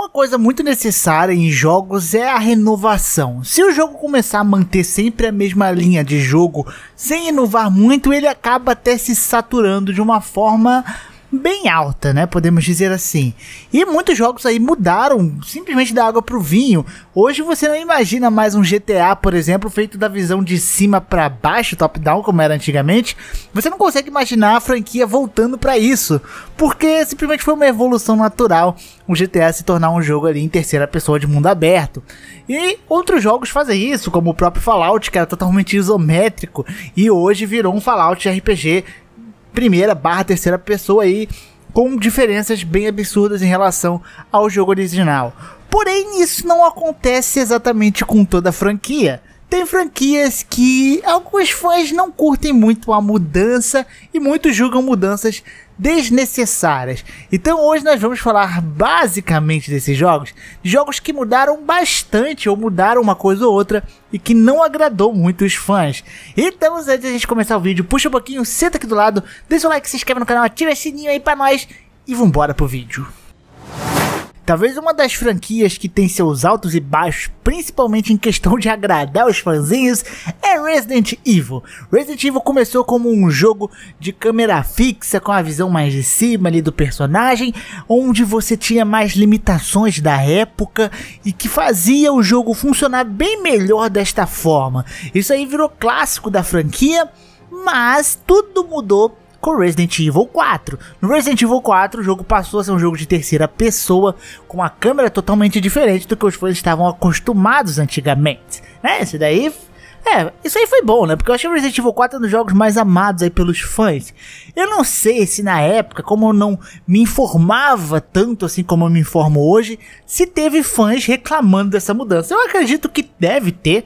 Uma coisa muito necessária em jogos é a renovação. Se o jogo começar a manter sempre a mesma linha de jogo, sem inovar muito, ele acaba até se saturando de uma forma bem alta, né? Podemos dizer assim. E muitos jogos aí mudaram simplesmente da água pro vinho. Hoje você não imagina mais um GTA, por exemplo, feito da visão de cima para baixo, top down como era antigamente. Você não consegue imaginar a franquia voltando para isso, porque simplesmente foi uma evolução natural o GTA se tornar um jogo ali em terceira pessoa de mundo aberto. E outros jogos fazem isso, como o próprio Fallout, que era totalmente isométrico e hoje virou um Fallout RPG primeira barra terceira pessoa aí, com diferenças bem absurdas em relação ao jogo original. Porém, isso não acontece exatamente com toda a franquia. Tem franquias que alguns fãs não curtem muito a mudança e muitos julgam mudanças desnecessárias. Então hoje nós vamos falar basicamente desses jogos, jogos que mudaram bastante ou mudaram uma coisa ou outra e que não agradou muito os fãs. Então antes de gente começar o vídeo, puxa um pouquinho, senta aqui do lado, deixa o like, se inscreve no canal, ativa o sininho aí pra nós e vambora pro vídeo. Talvez uma das franquias que tem seus altos e baixos, principalmente em questão de agradar os fãzinhos, é Resident Evil. Resident Evil começou como um jogo de câmera fixa, com a visão mais de cima ali do personagem, onde você tinha mais limitações da época e que fazia o jogo funcionar bem melhor desta forma. Isso aí virou clássico da franquia, mas tudo mudou com Resident Evil 4. No Resident Evil 4, o jogo passou a ser um jogo de terceira pessoa, com uma câmera totalmente diferente do que os fãs estavam acostumados antigamente. Né? Esse daí é, isso aí foi bom, né? Porque eu achei o Resident Evil 4 um dos jogos mais amados aí pelos fãs. Eu não sei se na época, como eu não me informava tanto assim como eu me informo hoje, se teve fãs reclamando dessa mudança. Eu acredito que deve ter,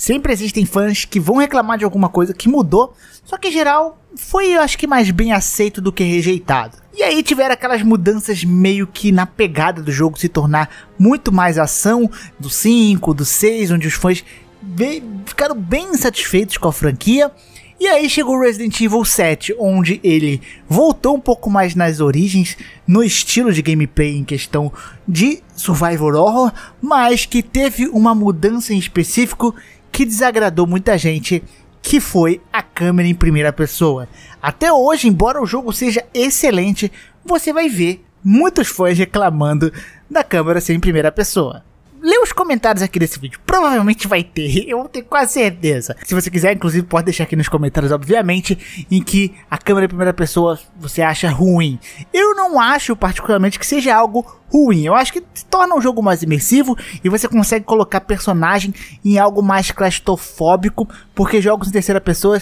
Sempre existem fãs que vão reclamar de alguma coisa que mudou, só que em geral foi, eu acho que, mais bem aceito do que rejeitado. E aí tiveram aquelas mudanças meio que na pegada do jogo se tornar muito mais ação do 5, do 6, onde os fãs bem, ficaram bem satisfeitos com a franquia. E aí chegou Resident Evil 7, onde ele voltou um pouco mais nas origens, no estilo de gameplay em questão de survival horror, mas que teve uma mudança em específico que desagradou muita gente, que foi a câmera em primeira pessoa. Até hoje, embora o jogo seja excelente, você vai ver muitos fãs reclamando da câmera ser em primeira pessoa lê os comentários aqui desse vídeo. Provavelmente vai ter, eu tenho quase certeza. Se você quiser, inclusive, pode deixar aqui nos comentários, obviamente, em que a câmera em primeira pessoa você acha ruim. Eu não acho, particularmente, que seja algo ruim. Eu acho que torna o jogo mais imersivo e você consegue colocar personagem em algo mais claustrofóbico, porque jogos em terceira pessoa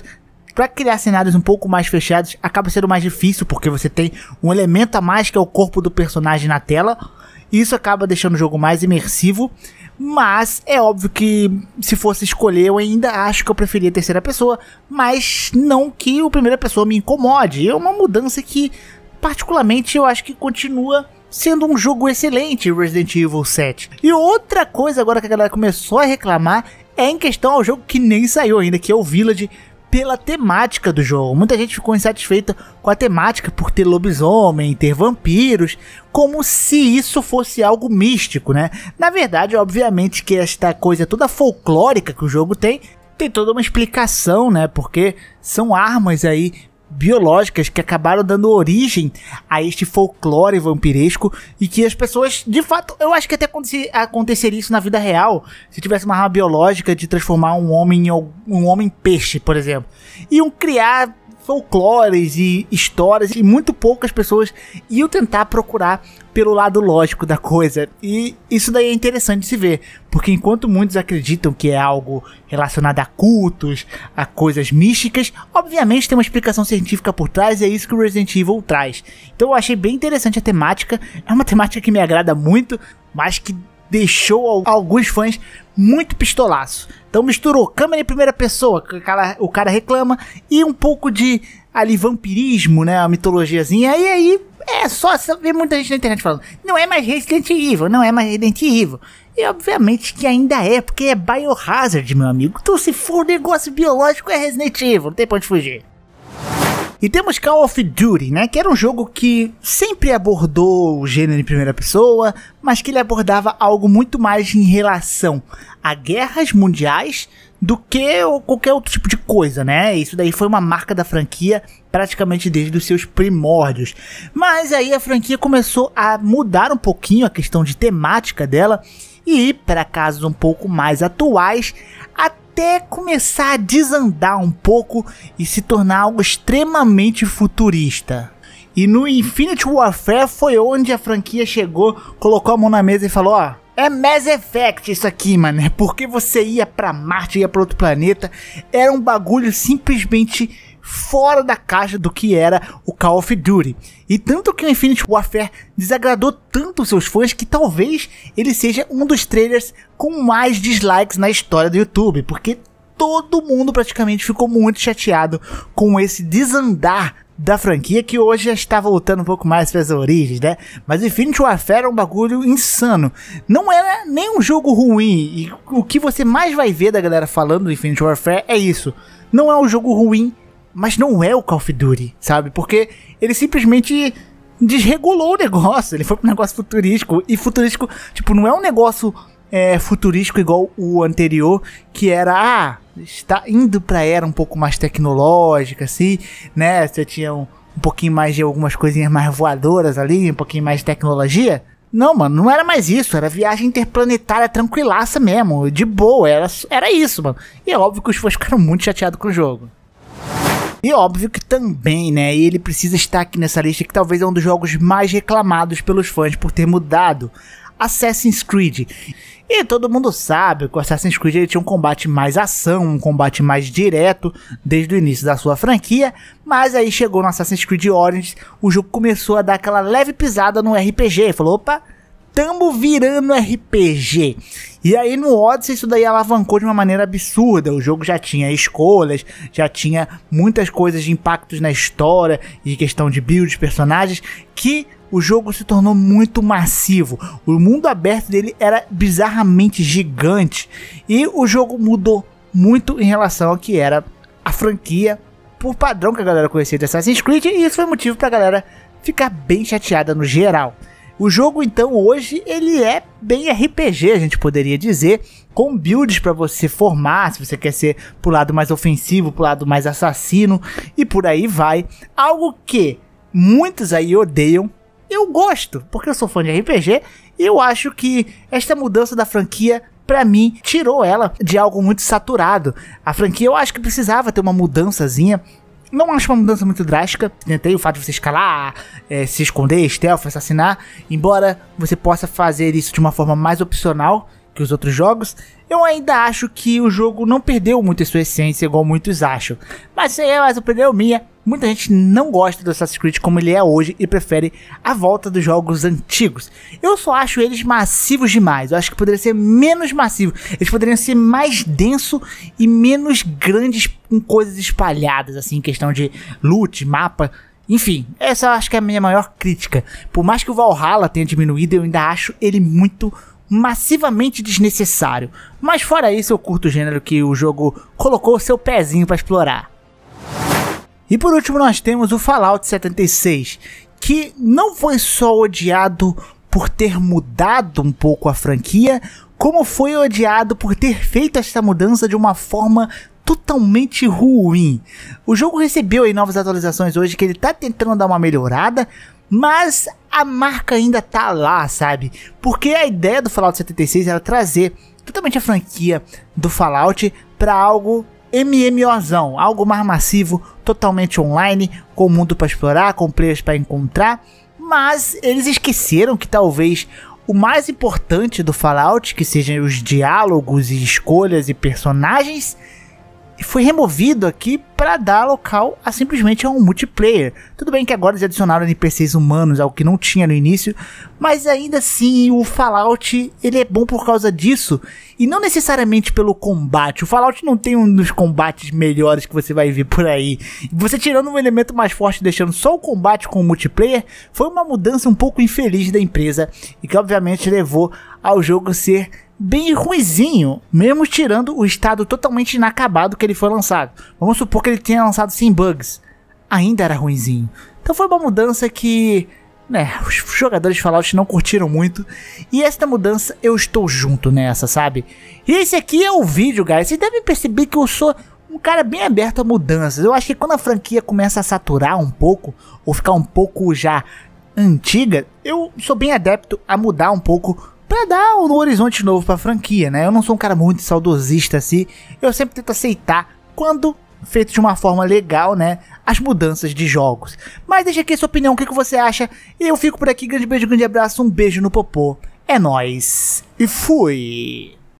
para criar cenários um pouco mais fechados acaba sendo mais difícil porque você tem um elemento a mais que é o corpo do personagem na tela, isso acaba deixando o jogo mais imersivo. Mas é óbvio que se fosse escolher, eu ainda acho que eu preferia a terceira pessoa. Mas não que o primeira pessoa me incomode. É uma mudança que, particularmente, eu acho que continua sendo um jogo excelente, Resident Evil 7. E outra coisa agora que a galera começou a reclamar é em questão ao jogo que nem saiu ainda, que é o Village, pela temática do jogo. Muita gente ficou insatisfeita com a temática por ter lobisomem, ter vampiros, como se isso fosse algo místico, né? Na verdade, obviamente que esta coisa toda folclórica que o jogo tem tem toda uma explicação, né? Porque são armas aí biológicas que acabaram dando origem a este folclore vampiresco e que as pessoas, de fato, eu acho que até aconteceria isso na vida real se tivesse uma arma biológica de transformar um homem em um homem peixe, por exemplo. Iam criar folclores e histórias e muito poucas pessoas iam tentar procurar pelo lado lógico da coisa. E isso daí é interessante de se ver, porque enquanto muitos acreditam que é algo relacionado a cultos, a coisas místicas, obviamente tem uma explicação científica por trás e é isso que o Resident Evil traz. Então eu achei bem interessante a temática, é uma temática que me agrada muito, mas que deixou alguns fãs muito pistolaço. Então misturou câmera em primeira pessoa, que o cara reclama, e um pouco de ali vampirismo, né? A mitologiazinha. E aí é só ver muita gente na internet falando: não é mais Resident Evil, não é mais Resident Evil. E obviamente que ainda é, porque é Biohazard, meu amigo. Então se for um negócio biológico, é Resident Evil, não tem pra onde fugir. E temos Call of Duty, né? Que era um jogo que sempre abordou o gênero em primeira pessoa, mas que ele abordava algo muito mais em relação a guerras mundiais do que qualquer outro tipo de coisa, né? Isso daí foi uma marca da franquia praticamente desde os seus primórdios. Mas aí a franquia começou a mudar um pouquinho a questão de temática dela e ir para casos um pouco mais atuais, até até começar a desandar um pouco e se tornar algo extremamente futurista. E no Infinity Warfare foi onde a franquia chegou, colocou a mão na mesa e falou: ó, é Mass Effect isso aqui, mano. Porque você ia para Marte, ia para outro planeta, era um bagulho simplesmente fora da caixa do que era o Call of Duty. E tanto que o Infinite Warfare desagradou tanto seus fãs que talvez ele seja um dos trailers com mais dislikes na história do YouTube, porque todo mundo praticamente ficou muito chateado com esse desandar da franquia que hoje já está voltando um pouco mais para as origens, né? Mas Infinity Warfare é um bagulho insano. Não era é nem um jogo ruim. E o que você mais vai ver da galera falando do Infinity Warfare é isso. Não é um jogo ruim, mas não é o Call of Duty, sabe? Porque ele simplesmente desregulou o negócio, ele foi pro negócio futurístico, e futurístico, tipo, não é um negócio é, futurístico igual o anterior, que era, ah, está indo pra era um pouco mais tecnológica, assim, né? Você tinha um, um pouquinho mais de algumas coisinhas mais voadoras ali, um pouquinho mais de tecnologia. Não, mano, não era mais isso. Era viagem interplanetária tranquilaça mesmo, de boa. Era, era isso, mano. E é óbvio que os fãs ficaram muito chateados com o jogo. E óbvio que também, né, ele precisa estar aqui nessa lista que talvez é um dos jogos mais reclamados pelos fãs por ter mudado Assassin's Creed. E todo mundo sabe que o Assassin's Creed ele tinha um combate mais ação, um combate mais direto desde o início da sua franquia, mas aí chegou no Assassin's Creed Origins, o jogo começou a dar aquela leve pisada no RPG, falou, opa, tamo virando RPG. E aí no Odyssey isso daí alavancou de uma maneira absurda. O jogo já tinha escolhas, já tinha muitas coisas de impactos na história e questão de builds, personagens, que o jogo se tornou muito massivo. O mundo aberto dele era bizarramente gigante e o jogo mudou muito em relação ao que era a franquia por padrão que a galera conhecia de Assassin's Creed e isso foi motivo pra galera ficar bem chateada no geral. O jogo então hoje ele é bem RPG, a gente poderia dizer, com builds para você formar, se você quer ser pro lado mais ofensivo, pro lado mais assassino e por aí vai. Algo que muitos aí odeiam, eu gosto, porque eu sou fã de RPG e eu acho que esta mudança da franquia para mim, tirou ela de algo muito saturado. A franquia eu acho que precisava ter uma mudançazinha não acho uma mudança muito drástica. Tentei o fato de você escalar, é, se esconder, stealth, assassinar. Embora você possa fazer isso de uma forma mais opcional que os outros jogos, eu ainda acho que o jogo não perdeu muito a sua essência, igual muitos acham. Mas isso aí é mais opinião minha. Muita gente não gosta do Assassin's Creed como ele é hoje e prefere a volta dos jogos antigos. Eu só acho eles massivos demais. Eu acho que poderia ser menos massivo. Eles poderiam ser mais denso e menos grandes com coisas espalhadas, assim, questão de loot, mapa. Enfim, essa eu acho que é a minha maior crítica. Por mais que o Valhalla tenha diminuído, eu ainda acho ele muito massivamente desnecessário. Mas fora isso, eu curto o gênero que o jogo colocou o seu pezinho para explorar. E por último, nós temos o Fallout 76, que não foi só odiado por ter mudado um pouco a franquia, como foi odiado por ter feito esta mudança de uma forma totalmente ruim. O jogo recebeu aí novas atualizações hoje que ele tá tentando dar uma melhorada, mas a marca ainda tá lá, sabe? Porque a ideia do Fallout 76 era trazer totalmente a franquia do Fallout para algo MMOzão, algo mais massivo, totalmente online, com mundo para explorar, com players para encontrar, mas eles esqueceram que talvez o mais importante do Fallout, que sejam os diálogos e escolhas e personagens, foi removido aqui para dar local a simplesmente a um multiplayer. Tudo bem que agora eles adicionaram NPCs humanos, algo que não tinha no início, mas ainda assim o Fallout ele é bom por causa disso e não necessariamente pelo combate. O Fallout não tem um dos combates melhores que você vai ver por aí. Você tirando um elemento mais forte, deixando só o combate com o multiplayer, foi uma mudança um pouco infeliz da empresa e que obviamente levou ao jogo ser bem ruizinho, mesmo tirando o estado totalmente inacabado que ele foi lançado. Vamos supor que ele tenha lançado sem bugs. Ainda era ruizinho. Então foi uma mudança que né, os jogadores de Fallout não curtiram muito. E esta mudança eu estou junto nessa, sabe? E esse aqui é o vídeo, guys. Vocês devem perceber que eu sou um cara bem aberto a mudanças. Eu acho que quando a franquia começa a saturar um pouco, ou ficar um pouco já antiga, eu sou bem adepto a mudar um pouco para dar um horizonte novo para a franquia, né? Eu não sou um cara muito saudosista assim. Eu sempre tento aceitar quando feito de uma forma legal, né? As mudanças de jogos. Mas deixa aqui a sua opinião, o que, que você acha? E eu fico por aqui. Grande beijo, grande abraço, um beijo no popô. É nóis. E fui!